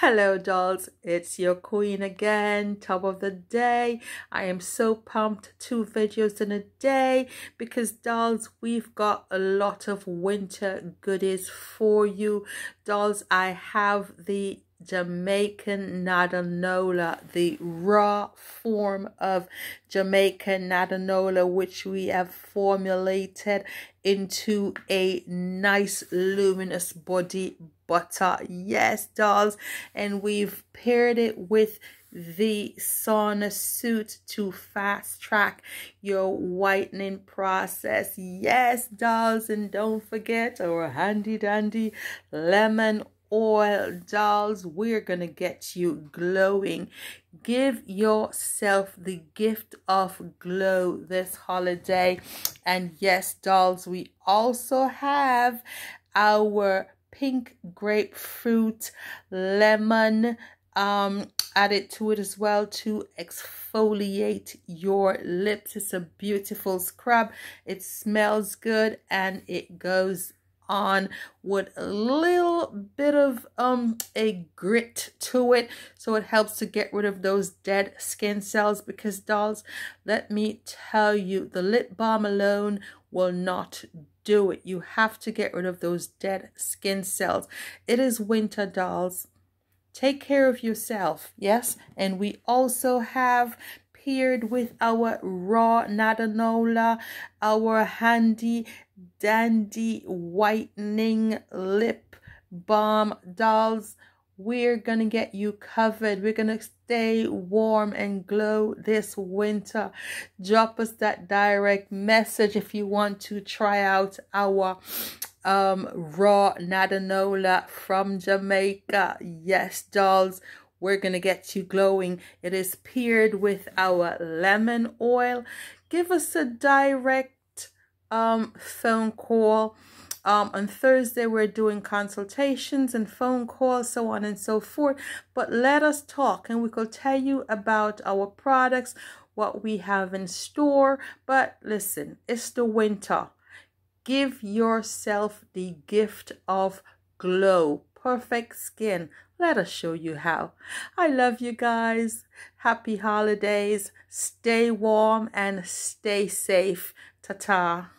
Hello, dolls. It's your queen again. Top of the day. I am so pumped. Two videos in a day because, dolls, we've got a lot of winter goodies for you. Dolls, I have the Jamaican Nadanola, the raw form of Jamaican Nadanola, which we have formulated into a nice luminous body butter. Yes, dolls. And we've paired it with the sauna suit to fast track your whitening process. Yes, dolls. And don't forget our handy dandy lemon oil dolls we're gonna get you glowing give yourself the gift of glow this holiday and yes dolls we also have our pink grapefruit, lemon um, added to it as well to exfoliate your lips. It's a beautiful scrub. It smells good and it goes on with a little bit of um a grit to it so it helps to get rid of those dead skin cells because dolls let me tell you the lip balm alone will not do it. You have to get rid of those dead skin cells. It is winter, dolls. Take care of yourself, yes? And we also have paired with our raw Nadanola, our handy dandy whitening lip balm dolls. We're going to get you covered. We're going to stay warm and glow this winter. Drop us that direct message if you want to try out our um, raw Nadanola from Jamaica. Yes, dolls we're going to get you glowing. It is paired with our lemon oil. Give us a direct um, phone call um, on Thursday, we're doing consultations and phone calls, so on and so forth. But let us talk and we could tell you about our products, what we have in store. But listen, it's the winter. Give yourself the gift of glow, perfect skin. Let us show you how. I love you guys. Happy holidays. Stay warm and stay safe. Ta ta.